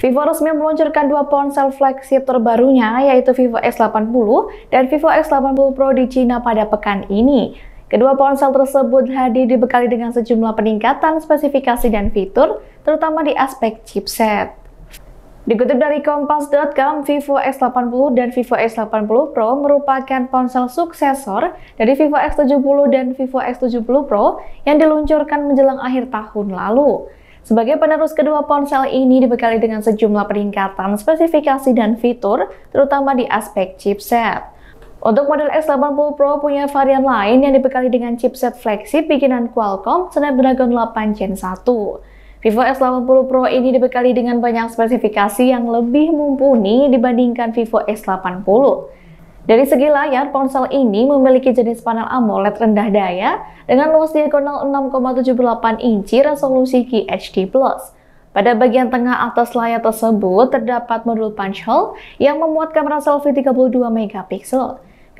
Vivo resmi meluncurkan dua ponsel flagship terbarunya, yaitu Vivo X80 dan Vivo X80 Pro di China pada pekan ini. Kedua ponsel tersebut hadir dibekali dengan sejumlah peningkatan spesifikasi dan fitur, terutama di aspek chipset. Dikutip dari Kompas.com, Vivo X80 dan Vivo X80 Pro merupakan ponsel suksesor dari Vivo X70 dan Vivo X70 Pro yang diluncurkan menjelang akhir tahun lalu. Sebagai penerus kedua ponsel ini dibekali dengan sejumlah peningkatan spesifikasi dan fitur, terutama di aspek chipset. Untuk model S80 Pro punya varian lain yang dibekali dengan chipset flagship bikinan Qualcomm Snapdragon 8 Gen 1. Vivo S80 Pro ini dibekali dengan banyak spesifikasi yang lebih mumpuni dibandingkan Vivo S80. Dari segi layar, ponsel ini memiliki jenis panel AMOLED rendah daya dengan luas diagonal 6,78 inci resolusi QHD+. Pada bagian tengah atas layar tersebut terdapat modul punch hole yang memuat kamera selfie 32 mp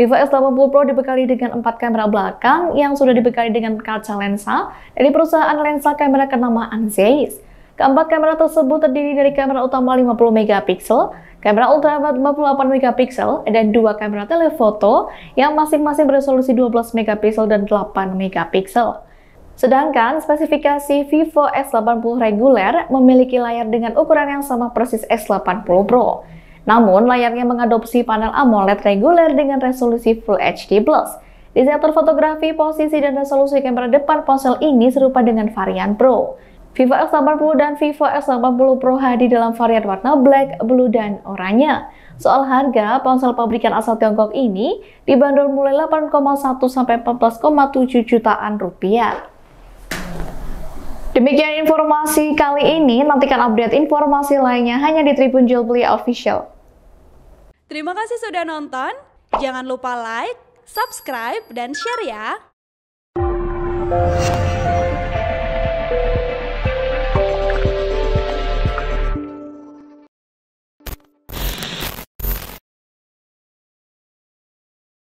Vivo S80 Pro dibekali dengan 4 kamera belakang yang sudah dibekali dengan kaca lensa dari perusahaan lensa kamera kenamaan Zeiss. Keempat kamera tersebut terdiri dari kamera utama 50 megapiksel, kamera ultrawide 48 megapiksel, dan dua kamera telefoto yang masing-masing beresolusi 12 megapiksel dan 8 megapiksel. Sedangkan spesifikasi Vivo S80 reguler memiliki layar dengan ukuran yang sama persis S80 Pro. Namun, layarnya mengadopsi panel AMOLED reguler dengan resolusi Full HD+. Di sektor fotografi, posisi dan resolusi kamera depan ponsel ini serupa dengan varian Pro. Vivo X80 dan Vivo X80 Pro hadir dalam varian warna black, blue, dan oranye. Soal harga, ponsel pabrikan asal Tiongkok ini dibanderol mulai 8,1 sampai 14,7 jutaan rupiah. Demikian informasi kali ini, nantikan update informasi lainnya hanya di Tribun Jual Beli Official. Terima kasih sudah nonton, jangan lupa like, subscribe, dan share ya!